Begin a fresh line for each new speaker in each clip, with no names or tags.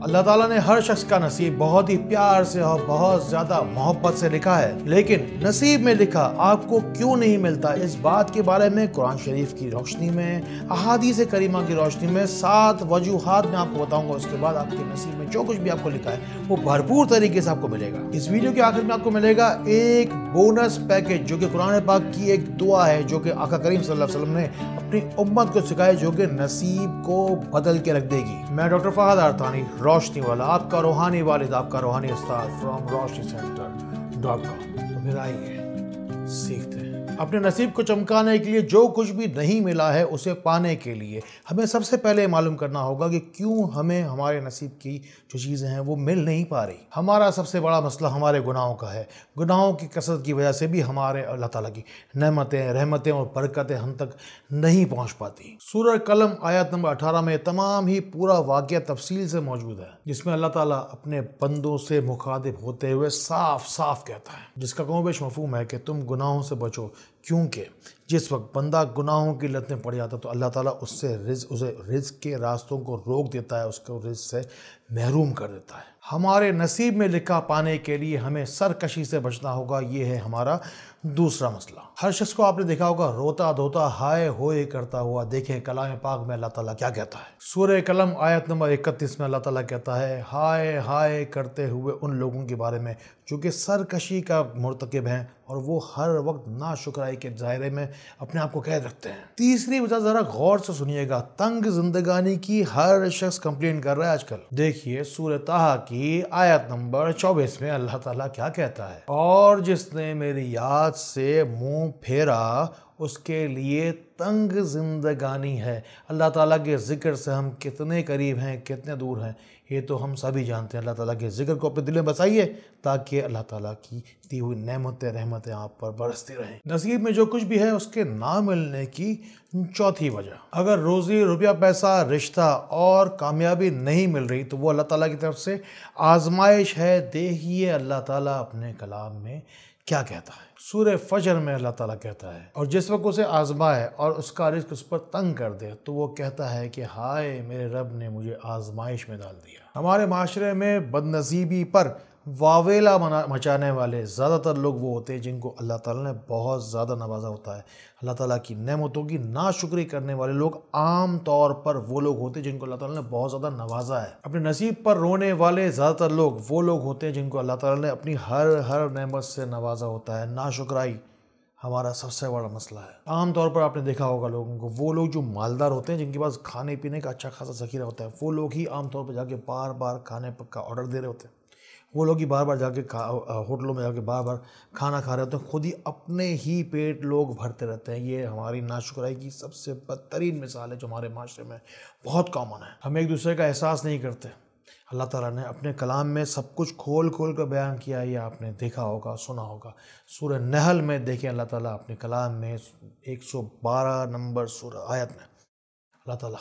अल्लाह ताला ने हर शख्स का नसीब बहुत ही प्यार से और बहुत ज्यादा मोहब्बत से लिखा है लेकिन नसीब में लिखा आपको क्यों नहीं मिलता इस बात के बारे में कुरान शरीफ की रोशनी में अहादी से करीमा की रोशनी में सात वजूहत में आपको बताऊंगा उसके बाद आपके नसीब में जो कुछ भी आपको लिखा है वो भरपूर तरीके से आपको मिलेगा इस वीडियो के आखिर में आपको मिलेगा एक बोनस पैकेज जो कि कुरान पाक की एक दुआ है जो कि आका करीम सल्लल्लाहु ने अपनी उम्मत को सिखाई जो कि नसीब को बदल के रख देगी मैं डॉक्टर फहद अर्थानी रोशनी वाला आपका रूहानी वालिद आपका रूहानी उस्ताद from Roshni centre dot com तो फिर आइए सीखते हैं अपने नसीब को चमकाने के लिए जो कुछ भी नहीं मिला है उसे पाने के लिए हमें सबसे पहले मालूम करना होगा कि क्यों हमें हमारे नसीब की जो चीज़ें हैं वो मिल नहीं पा रही हमारा सबसे बड़ा मसला हमारे गुनाहों का है गुनाहों की कसरत की वजह से भी हमारे अल्लाह ताला की नहमतें रहमतें और बरकतें हम तक नहीं पहुँच पाती सूर कलम आयत नंबर अठारह में तमाम ही पूरा वाक़ तफसील से मौजूद है जिसमें अल्लाह ताली अपने बंदों से मुखातिब होते हुए साफ साफ कहता है जिसका बेश मफहम है कि तुम गुनाहों से बचो क्योंकि जिस वक्त बंदा गुनाहों की लत में पड़ जाता है तो अल्लाह ताला उससे रिज उसे रिज के रास्तों को रोक देता है उसको रिज से महरूम कर देता है हमारे नसीब में लिखा पाने के लिए हमें सरकशी से बचना होगा ये है हमारा दूसरा मसला हर शख्स को आपने देखा होगा रोता धोता हाय होए करता हुआ देखें कलाम पाक में अल्लाह ताला क्या कहता है सूर्य कलम आयत नंबर इकतीस में अल्लाह ताला कहता है हाय हाय करते हुए उन लोगों के बारे में जो कि सरकशी का मरतकब हैं और वो हर वक्त ना शुक्राई के दायरे में अपने आप को कैद रखते हैं तीसरी वजह ज़रा गौर से सुनिएगा तंग जिंदगानी की हर शख्स कंप्लेन कर रहा है आजकल देखिए सूरत की आयत नंबर चौबीस में अल्लाह ताला क्या कहता है और जिसने मेरी याद से मुंह फेरा उसके लिए तंग जिंदगानी है अल्लाह ताला के ज़िक्र से हम कितने करीब हैं कितने दूर हैं ये तो हम सभी जानते हैं अल्लाह ताला के ज़िक्र को अपने दिल में बसाइए ताकि अल्लाह ताला की दी हुई नमतें रहमतें आप पर बरसती रहें नसीब में जो कुछ भी है उसके ना मिलने की चौथी वजह अगर रोज़ी रुपया पैसा रिश्ता और कामयाबी नहीं मिल रही तो वो अल्लाह ताली की तरफ से आजमाइश है देखिए अल्लाह ताली अपने कलाम में क्या कहता है सूर्य फजर में अल्लाह ताला कहता है और जिस वक्त उसे आजमाए और उसका रिस्क उस पर तंग कर दे तो वो कहता है कि हाय मेरे रब ने मुझे आजमाइश में डाल दिया हमारे माशरे में बदनसीबी पर वावेला मचाने वाले ज़्यादातर लोग वो होते हैं जिनको अल्लाह ताला ने बहुत ज़्यादा नवाजा होता है अल्लाह ताला की नेमतों की नाशुक्री करने वाले लोग आम तौर पर वो लोग होते हैं जिनको अल्लाह ताला ने बहुत ज़्यादा नवाजा है अपने नसीब पर रोने वाले ज़्यादातर लोग वो लोग होते हैं जिनको अल्लाह ताला ने अपनी हर हर नेमत से नवाजा होता है नाशुक्राई हमारा सबसे बड़ा मसला है आम तौर पर आपने देखा होगा लोगों को वो लोग जो मालदार होते हैं जिनके पास खाने पीने का अच्छा खासा जखीरा होता है वो लोग ही आमतौर पर जाके बार बार खाने का ऑर्डर दे रहे होते हैं वो लोग ही बार बार जाके होटलों में जाके बार बार खाना खा रहे होते हैं खुद ही अपने ही पेट लोग भरते रहते हैं ये हमारी नाशुकराई की सबसे बदतरीन मिसाल है जो हमारे माशरे में बहुत कॉमन है हम एक दूसरे का एहसास नहीं करते अल्लाह ताला ने अपने कलाम में सब कुछ खोल खोल कर बयान किया है ये आपने देखा होगा सुना होगा सूर्य नहल में देखें अल्लाह ताला अपने कलाम में 112 नंबर सूर्य आयत में अल्लाह ताला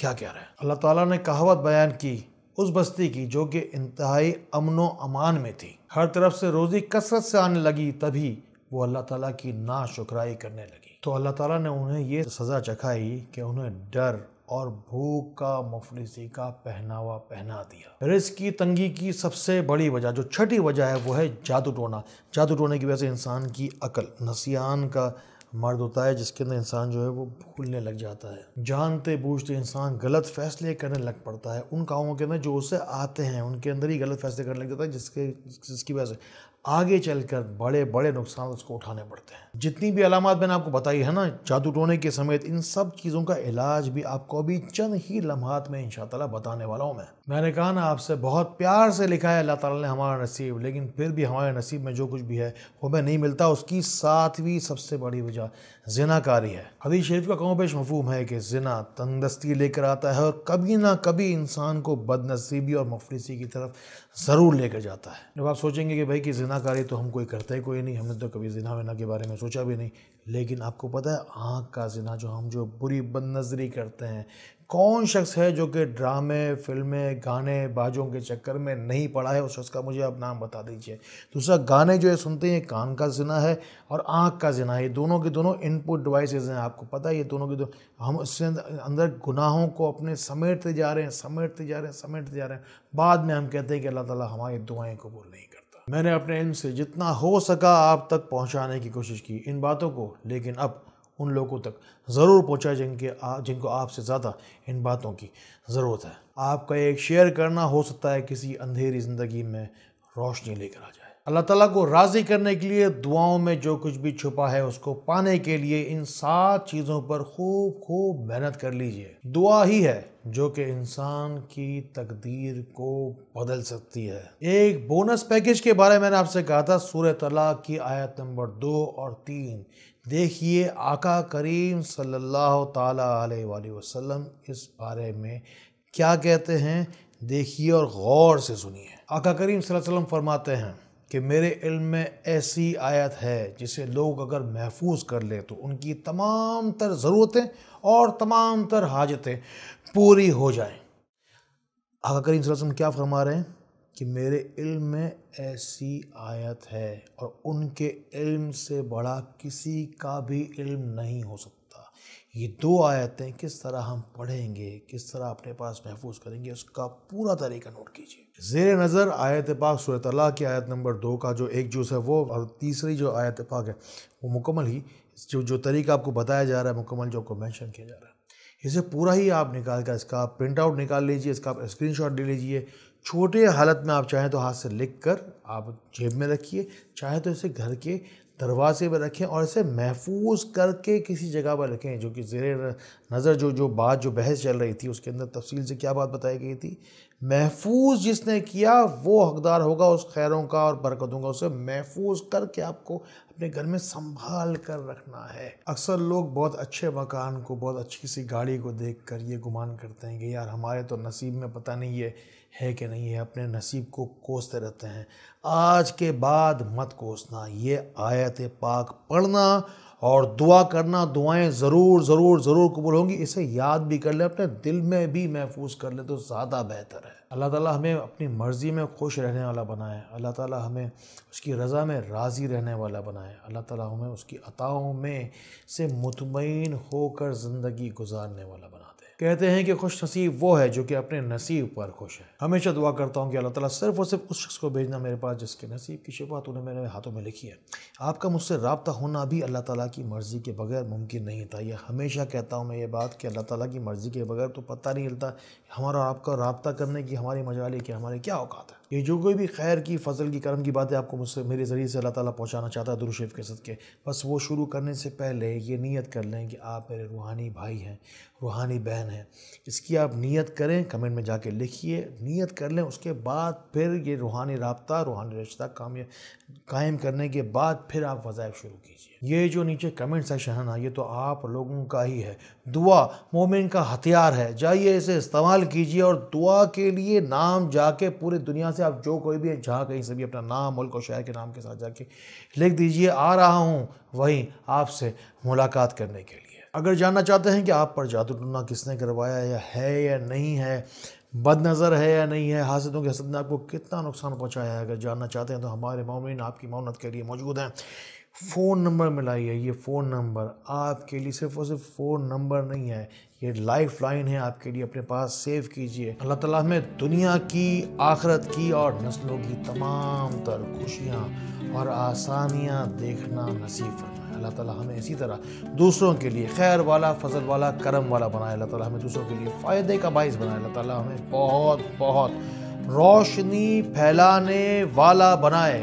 क्या कह रहे हैं अल्लाह ताला ने कहावत बयान की उस बस्ती की जो कि इंतहाई अमन व अमान में थी हर तरफ से रोज़ी कसरत से आने लगी तभी वो अल्लाह ताला की ना शुक्राई करने लगी तो अल्लाह ताला ने उन्हें ये सज़ा चखाई कि उन्हें डर और भूख का मुफलिसी का पहनावा पहना दिया रिस्क की तंगी की सबसे बड़ी वजह जो छठी वजह है वो है जादू टोना जादू टोने की वजह से इंसान की अकल नसीान का मर्द होता है जिसके अंदर इंसान जो है वो भूलने लग जाता है जानते बूझते इंसान गलत फैसले करने लग पड़ता है उन कामों के अंदर जो उससे आते हैं उनके अंदर ही गलत फैसले करने लग जाता है जिसके जिसकी वजह से आगे चलकर बड़े बड़े नुकसान उसको उठाने पड़ते हैं जितनी भी अलामत मैंने आपको बताई है ना जादू टोने के समेत इन सब चीज़ों का इलाज भी आपको अभी चंद ही लम्हात में इन बताने वाला हूँ मैं मैंने कहा ना आपसे बहुत प्यार से लिखा है अल्लाह ताला ने हमारा नसीब लेकिन फिर भी हमारे नसीब में जो कुछ भी है वो हमें नहीं मिलता उसकी सातवीं सबसे बड़ी वजह जा जिनाकारी है हदीस शरीफ का कौन पेश मफहम है कि जिना तंदस्ती लेकर आता है और कभी ना कभी इंसान को बदनसीबी और मफलिसी की तरफ ज़रूर लेकर जाता है जब आप सोचेंगे कि भाई कि जिनाकारी तो हम कोई करते ही कोई नहीं हमने तो कभी जिना वना के बारे में सोचा भी नहीं लेकिन आपको पता है आँख का जिना जो हम जो बुरी बद नजरी करते हैं कौन शख्स है जो कि ड्रामे फिल्में गाने बाजों के चक्कर में नहीं पड़ा है उस शख्स का मुझे आप नाम बता दीजिए दूसरा गाने जो है सुनते हैं कान का जिना है और आँख का जिना है ये दोनों के दोनों इनपुट डिवाइसेज हैं आपको पता है ये दोनों के दो हम इससे अंदर गुनाहों को अपने समेटते जा रहे हैं समेटते जा रहे हैं समेटते जा रहे हैं बाद में हम कहते हैं कि अल्लाह ताला हमारी दुआएं कबूल नहीं करता मैंने अपने इल्म से जितना हो सका आप तक पहुंचाने की कोशिश की इन बातों को लेकिन अब उन लोगों तक ज़रूर पहुँचाए जिनके आ, जिनको आपसे ज़्यादा इन बातों की ज़रूरत है आपका एक शेयर करना हो सकता है किसी अंधेरी ज़िंदगी में रोशनी लेकर आ जाए अल्लाह ताला को राज़ी करने के लिए दुआओं में जो कुछ भी छुपा है उसको पाने के लिए इन सात चीज़ों पर खूब खूब मेहनत कर लीजिए दुआ ही है जो कि इंसान की तकदीर को बदल सकती है एक बोनस पैकेज के बारे में मैंने आपसे कहा था सूर्य तलाक की आयत नंबर दो और तीन देखिए आका करीम सल्लल्लाहु अलैहि वसल्लम इस बारे में क्या कहते हैं देखिए और ग़ौर से सुनिए आका करीम सल्लल्लाहु अलैहि वसल्लम फरमाते हैं कि मेरे इल्म में ऐसी आयत है जिसे लोग अगर महफूज कर लें तो उनकी तमाम तर ज़रूरतें और तमाम तर हाजतें पूरी हो जाए आका करीम वसल्लम क्या फरमा रहे हैं कि मेरे इल्म में ऐसी आयत है और उनके इल्म से बड़ा किसी का भी इल्म नहीं हो सकता ये दो आयतें किस तरह हम पढ़ेंगे किस तरह अपने पास महफूज करेंगे उसका पूरा तरीका नोट कीजिए जेर नज़र आयत पाक सूरत की आयत नंबर दो का जो एक जूस है वो और तीसरी जो आयत पाक है वो मुकम्मल ही जो जो तरीका आपको बताया जा रहा है मुकम्मल जो आपको मैंशन किया जा रहा है इसे पूरा ही आप निकाल कर इसका प्रिंट आउट निकाल लीजिए इसका आप स्क्रीन ले लीजिए छोटे हालत में आप चाहें तो हाथ से लिख कर आप जेब में रखिए चाहे तो इसे घर के दरवाजे पर रखें और इसे महफूज करके किसी जगह पर रखें जो कि जेर नज़र जो जो बात जो बहस चल रही थी उसके अंदर तफसील से क्या बात बताई गई थी महफूज जिसने किया वो हकदार होगा उस खैरों का और बरकतों का उसे महफूज करके आपको अपने घर में संभाल कर रखना है अक्सर लोग बहुत अच्छे मकान को बहुत अच्छी सी गाड़ी को देख कर ये गुमान करते हैं कि यार हमारे तो नसीब में पता नहीं है है कि नहीं है अपने नसीब को कोसते रहते हैं आज के बाद मत कोसना ये आयत पाक पढ़ना और दुआ करना दुआएं ज़रूर ज़रूर ज़रूर कबूल होंगी इसे याद भी कर ले अपने दिल में भी महफूज कर ले तो ज़्यादा बेहतर है अल्लाह ताला हमें अपनी मर्ज़ी में खुश रहने वाला बनाए अल्लाह ताला हमें उसकी रज़ा में राज़ी रहने वाला बनाए अल्लाह ताला हमें उसकी अताओं में से मुतमिन होकर ज़िंदगी गुजारने वाला बनाए कहते हैं कि खुश नसीब वो है जो कि अपने नसीब पर खुश है हमेशा दुआ करता हूँ कि अल्लाह ताला सिर्फ और सिर्फ उस शख्स को भेजना मेरे पास जिसके नसीब की शिफात उन्हें मेरे हाथों में लिखी है आपका मुझसे रबता होना भी अल्लाह ताला की मर्ज़ी के बगैर मुमकिन नहीं था यह हमेशा कहता हूँ मैं ये बात कि अल्लाह ताली की मर्ज़ी के बगैर तो पता नहीं चलता हमारा आपका रबता करने की हमारी मजाली की हमारे क्या औकात है ये जो कोई भी खैर की फजल की कर्म की बातें आपको मुझसे मेरे ज़रिए से अल्लाह ताला पहुंचाना चाहता है दुरुशेफ़ के सद के बस वो शुरू करने से पहले ये नीयत कर लें कि आप मेरे रूहानी भाई हैं रूहानी बहन है इसकी आप नियत करें कमेंट में जाके लिखिए नियत कर लें उसके बाद फिर ये रूहानी रबता रूहानी रिश्ता काम कायम करने के बाद फिर आप वज़ाइफ शुरू कीजिए ये जो नीचे कमेंट सेक्शन है ना ये तो आप लोगों का ही है दुआ मोमिन का हथियार है जाइए इसे इस्तेमाल कीजिए और दुआ के लिए नाम जाके पूरी दुनिया से आप जो कोई भी है जहाँ कहीं से भी अपना नाम मुल्क और शहर के नाम के साथ जाके लिख दीजिए आ रहा हूँ वहीं आपसे मुलाकात करने के लिए अगर जानना चाहते हैं कि आप पर जादू टूना किसने करवाया या है या नहीं है बद नज़र है या नहीं है हासिलों के हसद ने आपको कितना नुकसान पहुंचाया है अगर जानना चाहते हैं तो हमारे मामिन आपकी मोहनत के लिए मौजूद हैं फ़ोन नंबर मिलाइए ये फ़ोन नंबर आपके लिए सिर्फ और सिर्फ फ़ोन नंबर नहीं है ये लाइफ लाइन है आपके लिए अपने पास सेव कीजिए अल्लाह ताला हमें दुनिया की आखरत की और नस्लों की तमाम तर खुशियाँ और आसानियाँ देखना नसीब फरमाए अल्लाह ताला हमें इसी तरह दूसरों के लिए खैर वाला फजल वाला करम वाला बनाए अल्लाह ताला हमें दूसरों के लिए फ़ायदे का बायस बनाए अल्लाह ताला हमें बहुत बहुत रोशनी फैलाने वाला बनाए